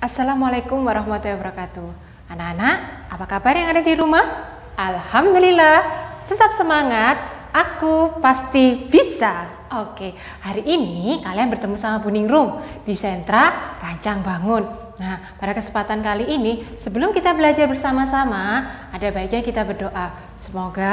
Assalamualaikum warahmatullahi wabarakatuh. Anak-anak, apa kabar yang ada di rumah? Alhamdulillah, tetap semangat. Aku pasti bisa. Oke, hari ini kalian bertemu sama Buning Room di sentra Rancang Bangun. Nah, pada kesempatan kali ini, sebelum kita belajar bersama-sama, ada baiknya kita berdoa. Semoga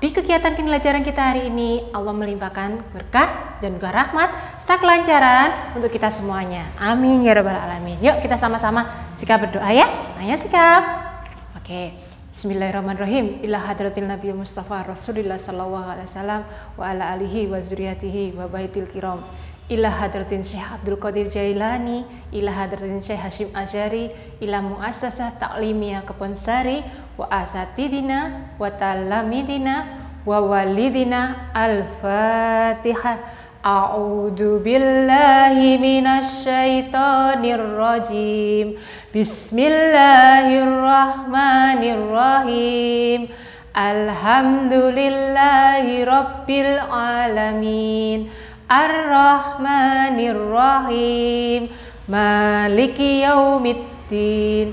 di kegiatan pembelajaran kita hari ini Allah melimpahkan berkah dan juga rahmat serta kelancaran untuk kita semuanya. Amin ya rabbal alamin. Yuk kita sama-sama sikap berdoa ya. Ayo sikap. Oke. Bismillahirrahmanirrahim. Ila hadratil Nabi Mustafa Rasulillah sallallahu alaihi wasallam wa ala alihi wa zuriatihi wa baitil kiram. Ila hadratin Syekh Abdul Qadir Jailani, ila hadratin Syekh Hashim Ajari, ila muassasah ta'limiyah Keponsari, wa asatidina wa talamidina wa walidina al-fatihah A'udhu billahi minas syaithanir rajim. Bismillahirrahmanirrahim. Alhamdulillahi rabbil alamin. Ar-Rahmanirrahim Maliki yaumiddin.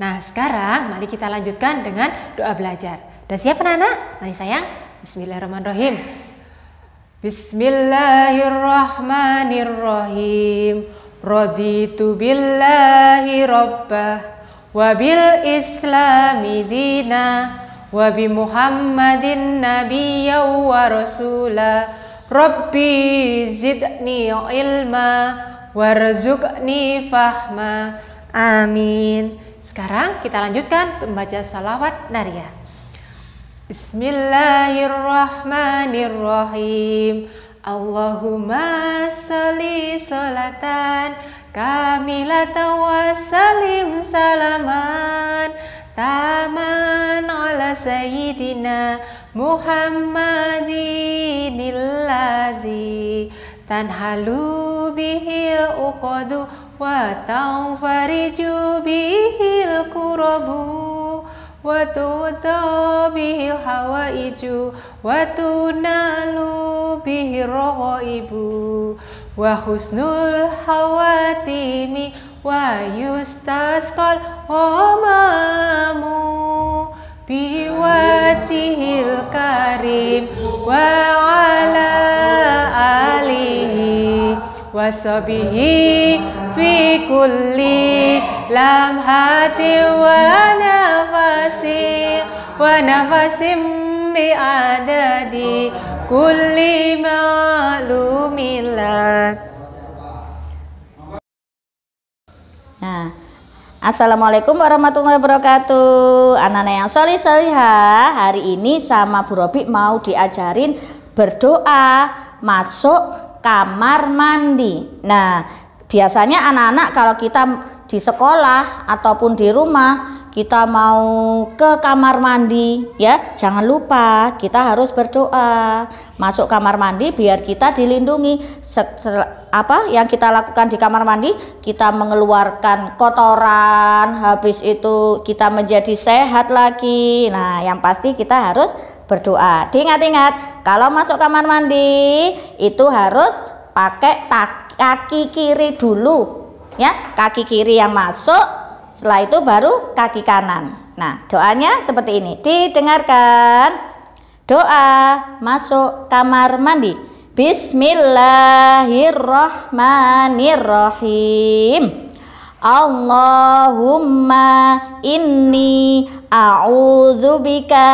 Nah, sekarang mari kita lanjutkan dengan doa belajar. Sudah siap anak-anak? Mari sayang. Bismillahirrahmanirrahim. Bismillahirrahmanirrahim. Raditu billahi rabbah wabil islami dina Wabi muhammadin nabiyya wa rasulah. rabbi zidni ilma warzuqni fahma amin sekarang kita lanjutkan membaca salawat naria Bismillahirrahmanirrahim. Allahumma salli salatan kamilatan wa salim salaman taman ala sayyidina Muhammadinillazi tanhalu bihil uqadu wa tawfariju bihil kurabu wa tuta bihil hawaiju wa nalu bihil rohoibu wa husnul hawatimi wa yustaskal omamu biwajihil karim wa ala alihi fi kulli في كل wa ونفس ونفس بعدد كل kulli لك Nah, Assalamualaikum warahmatullahi wabarakatuh Anak-anak yang solih soliha Hari ini sama Bu Robi mau diajarin berdoa Masuk kamar mandi. Nah, biasanya anak-anak kalau kita di sekolah ataupun di rumah kita mau ke kamar mandi ya jangan lupa kita harus berdoa masuk kamar mandi biar kita dilindungi apa yang kita lakukan di kamar mandi kita mengeluarkan kotoran habis itu kita menjadi sehat lagi nah yang pasti kita harus berdoa. Diingat-ingat, kalau masuk kamar mandi itu harus pakai kaki kiri dulu. Ya, kaki kiri yang masuk, setelah itu baru kaki kanan. Nah, doanya seperti ini. Didengarkan. Doa masuk kamar mandi. Bismillahirrohmanirrohim Allahumma inni a'udzubika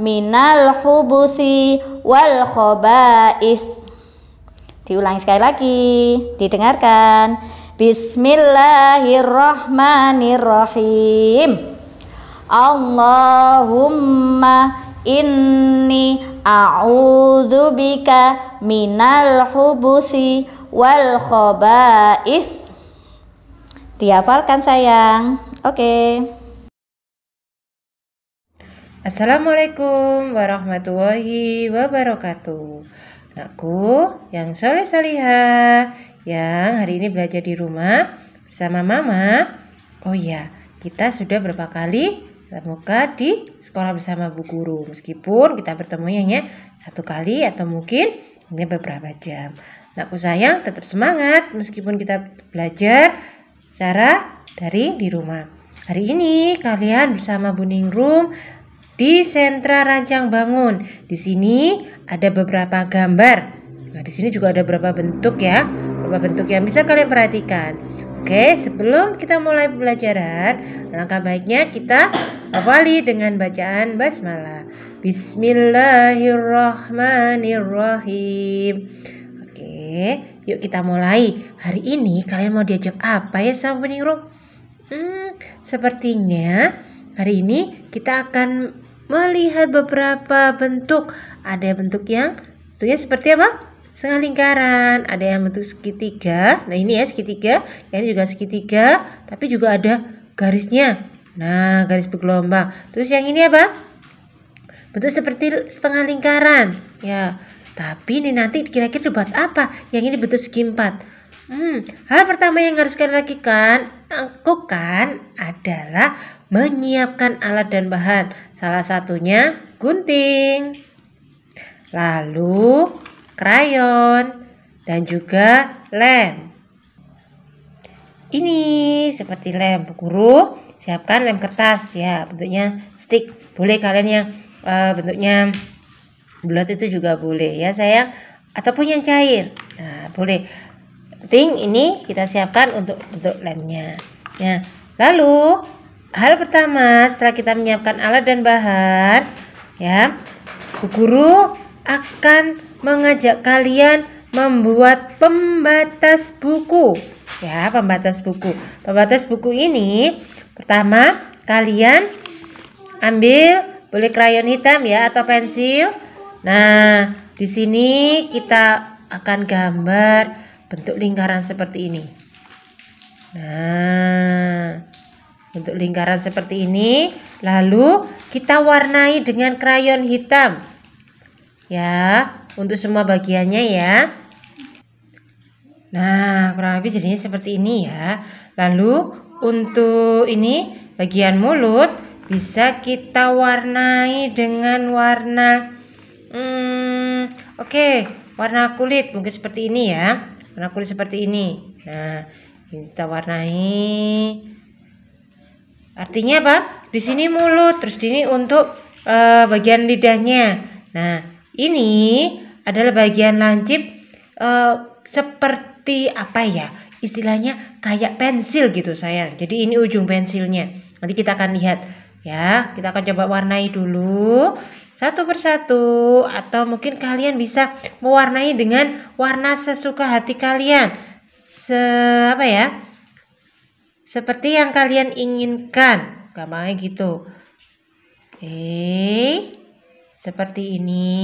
minal khubusi wal khaba'is Diulangi sekali lagi, didengarkan. Bismillahirrahmanirrahim. Allahumma inni a'udzubika minal khubusi wal khaba'is Dihafalkan sayang. Oke. Okay. Assalamualaikum warahmatullahi wabarakatuh. Anakku yang soleh soleha yang hari ini belajar di rumah bersama mama. Oh iya, kita sudah berapa kali muka di sekolah bersama bu guru meskipun kita bertemu hanya ya, satu kali atau mungkin hanya beberapa jam. Nakku sayang tetap semangat meskipun kita belajar cara daring di rumah. Hari ini kalian bersama Buning Room di sentra rancang bangun. Di sini ada beberapa gambar. Nah, di sini juga ada beberapa bentuk ya, beberapa bentuk yang bisa kalian perhatikan. Oke, sebelum kita mulai pembelajaran, langkah baiknya kita awali dengan bacaan basmalah. Bismillahirrahmanirrahim. Oke. Yuk kita mulai. Hari ini kalian mau diajak apa ya sama Bening Room? Hmm, sepertinya hari ini kita akan melihat beberapa bentuk. Ada bentuk yang bentuknya seperti apa? setengah lingkaran, ada yang bentuk segitiga. Nah, ini ya segitiga, yang ini juga segitiga, tapi juga ada garisnya. Nah, garis bergelombang. Terus yang ini apa? Bentuk seperti setengah lingkaran. Ya. Tapi ini nanti kira-kira buat apa? Yang ini betul segi empat. Hmm, hal pertama yang harus kalian lakukan, lakukan adalah menyiapkan alat dan bahan. Salah satunya gunting, lalu krayon, dan juga lem. Ini seperti lem guru, siapkan lem kertas ya, bentuknya stick. Boleh kalian yang uh, bentuknya bulat itu juga boleh ya sayang ataupun yang cair nah boleh Ting ini kita siapkan untuk untuk lemnya ya lalu hal pertama setelah kita menyiapkan alat dan bahan ya bu guru akan mengajak kalian membuat pembatas buku ya pembatas buku pembatas buku ini pertama kalian ambil boleh krayon hitam ya atau pensil Nah, di sini kita akan gambar bentuk lingkaran seperti ini. Nah, bentuk lingkaran seperti ini, lalu kita warnai dengan krayon hitam. Ya, untuk semua bagiannya ya. Nah, kurang lebih jadinya seperti ini ya. Lalu untuk ini bagian mulut bisa kita warnai dengan warna Hmm, oke, okay. warna kulit mungkin seperti ini ya. Warna kulit seperti ini. Nah, kita warnai. Artinya apa? Di sini mulut, terus di ini untuk uh, bagian lidahnya. Nah, ini adalah bagian lancip uh, seperti apa ya? Istilahnya kayak pensil gitu sayang. Jadi ini ujung pensilnya. Nanti kita akan lihat ya. Kita akan coba warnai dulu satu persatu atau mungkin kalian bisa mewarnai dengan warna sesuka hati kalian se apa ya seperti yang kalian inginkan gampangnya gitu oke seperti ini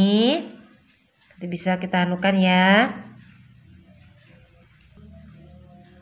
nanti bisa kita anukan ya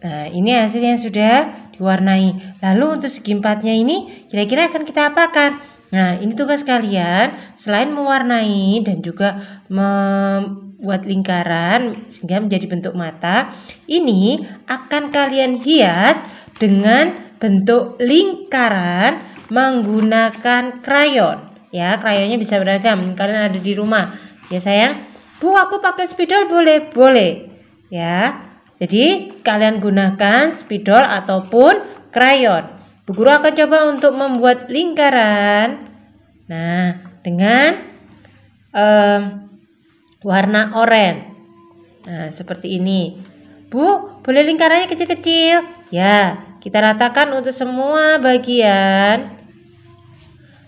nah ini hasilnya sudah diwarnai lalu untuk segi empatnya ini kira-kira akan kita apakan Nah, ini tugas kalian selain mewarnai dan juga membuat lingkaran sehingga menjadi bentuk mata, ini akan kalian hias dengan bentuk lingkaran menggunakan krayon. Ya, krayonnya bisa beragam. Kalian ada di rumah. Ya, sayang. Bu, aku pakai spidol boleh? Boleh. Ya. Jadi, kalian gunakan spidol ataupun krayon. Bu guru akan coba untuk membuat lingkaran. Nah, dengan um, warna oranye. Nah, seperti ini. Bu, boleh lingkarannya kecil-kecil? Ya, kita ratakan untuk semua bagian.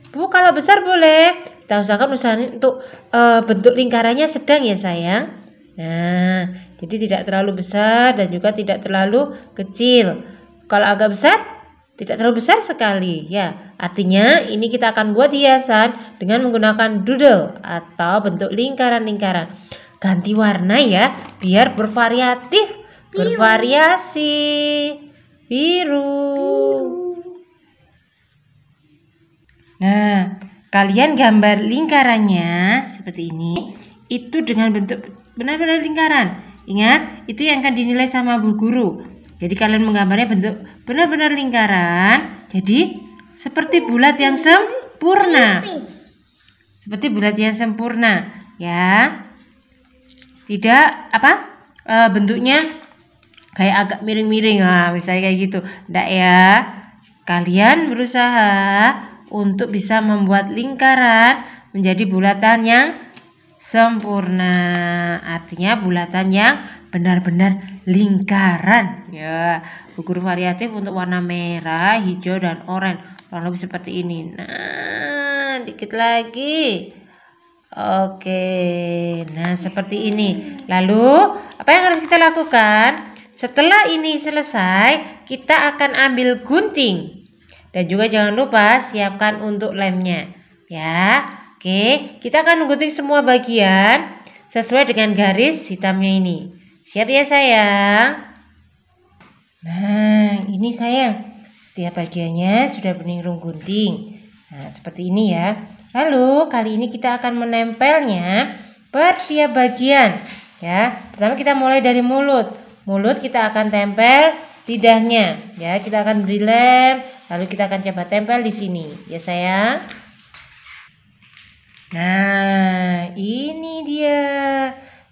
Bu, kalau besar boleh. Kita usahakan usahanya untuk uh, bentuk lingkarannya sedang ya, sayang. Nah, jadi tidak terlalu besar dan juga tidak terlalu kecil. Kalau agak besar, tidak terlalu besar sekali ya. Artinya ini kita akan buat hiasan dengan menggunakan doodle atau bentuk lingkaran-lingkaran. Ganti warna ya biar bervariatif, bervariasi. Biru. biru. Nah, kalian gambar lingkarannya seperti ini itu dengan bentuk benar-benar lingkaran. Ingat, itu yang akan dinilai sama bu guru. Jadi kalian menggambarnya bentuk benar-benar lingkaran. Jadi seperti bulat yang sempurna. Seperti bulat yang sempurna, ya. Tidak apa? E, bentuknya kayak agak miring-miring, lah, misalnya kayak gitu. Enggak ya? Kalian berusaha untuk bisa membuat lingkaran menjadi bulatan yang sempurna. Artinya bulatan yang benar-benar lingkaran ya gugur variatif untuk warna merah hijau dan oranye kurang lebih seperti ini nah dikit lagi oke nah seperti ini lalu apa yang harus kita lakukan setelah ini selesai kita akan ambil gunting dan juga jangan lupa siapkan untuk lemnya ya oke kita akan gunting semua bagian sesuai dengan garis hitamnya ini Siap ya sayang? Nah, ini sayang. Setiap bagiannya sudah bening rung gunting. Nah, seperti ini ya. Lalu, kali ini kita akan menempelnya per tiap bagian. Ya, pertama kita mulai dari mulut. Mulut kita akan tempel lidahnya. Ya, kita akan beri lem. Lalu kita akan coba tempel di sini. Ya, sayang. Nah, ini dia.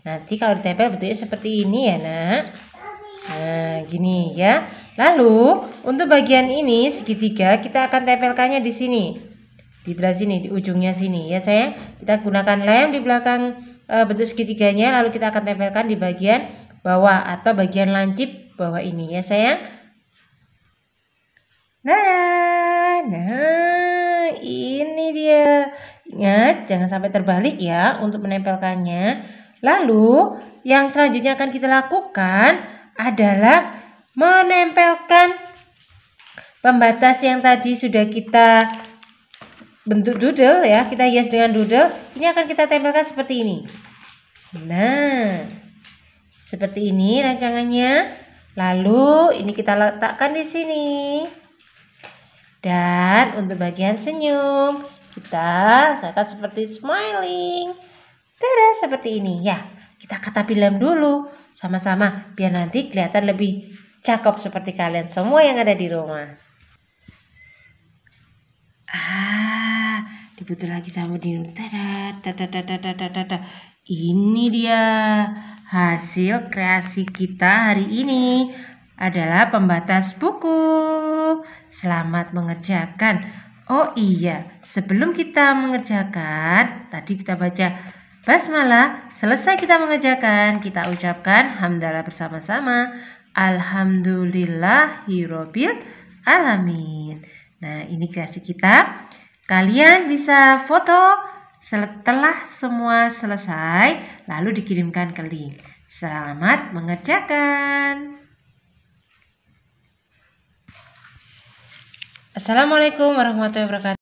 Nanti kalau ditempel bentuknya seperti ini ya nak. Nah gini ya. Lalu untuk bagian ini segitiga kita akan tempelkannya di sini. Di belah sini, di ujungnya sini ya sayang. Kita gunakan lem di belakang e, bentuk segitiganya lalu kita akan tempelkan di bagian bawah atau bagian lancip bawah ini ya sayang. Nah, nah ini dia. Ingat jangan sampai terbalik ya untuk menempelkannya. Lalu, yang selanjutnya akan kita lakukan adalah menempelkan pembatas yang tadi sudah kita bentuk doodle ya. Kita hias dengan doodle. Ini akan kita tempelkan seperti ini. Nah, seperti ini rancangannya. Lalu ini kita letakkan di sini. Dan untuk bagian senyum, kita seakan seperti smiling. Tada, seperti ini ya. Kita kata film dulu sama-sama biar nanti kelihatan lebih cakep seperti kalian semua yang ada di rumah. Ah, dibutuh lagi sama di Tada, tada, tada, tada, tada. Ini dia hasil kreasi kita hari ini adalah pembatas buku. Selamat mengerjakan. Oh iya, sebelum kita mengerjakan, tadi kita baca basmalah. Selesai kita mengerjakan, kita ucapkan hamdalah bersama-sama. Alhamdulillahirobbil alamin. Nah, ini kreasi kita. Kalian bisa foto setelah semua selesai, lalu dikirimkan ke link. Selamat mengerjakan. Assalamualaikum warahmatullahi wabarakatuh.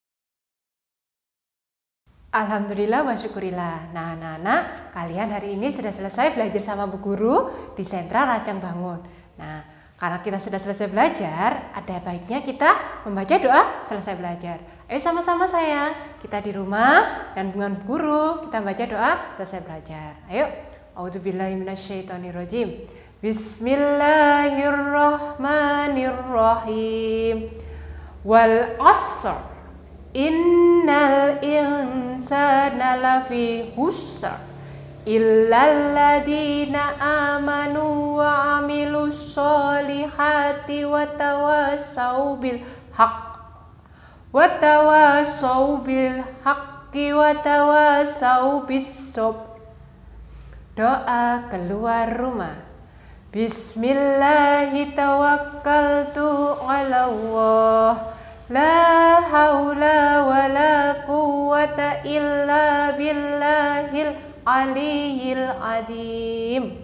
Alhamdulillah wa syukurillah. Nah, anak-anak, kalian hari ini sudah selesai belajar sama Bu Guru di sentra Racang Bangun. Nah, karena kita sudah selesai belajar, ada baiknya kita membaca doa selesai belajar. Ayo sama-sama saya, kita di rumah dan dengan Bu Guru kita membaca doa selesai belajar. Ayo. Audzubillahiminasyaitonirrojim. Bismillahirrahmanirrahim. Wal asr Innal insana lafi husr illalladzina amanu wa amilus solihati wa tawasau bil haq wa tawasau bil haqqi wa tawasau bis Doa keluar rumah Bismillahi Allah haula wa la قوة illa billahil العلي adim.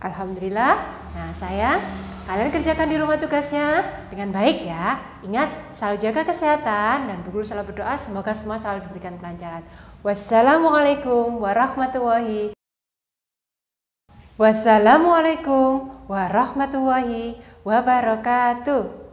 Alhamdulillah Nah saya Kalian kerjakan di rumah tugasnya dengan baik ya Ingat selalu jaga kesehatan dan guru selalu berdoa Semoga semua selalu diberikan kelancaran Wassalamualaikum warahmatullahi Wassalamualaikum warahmatullahi wabarakatuh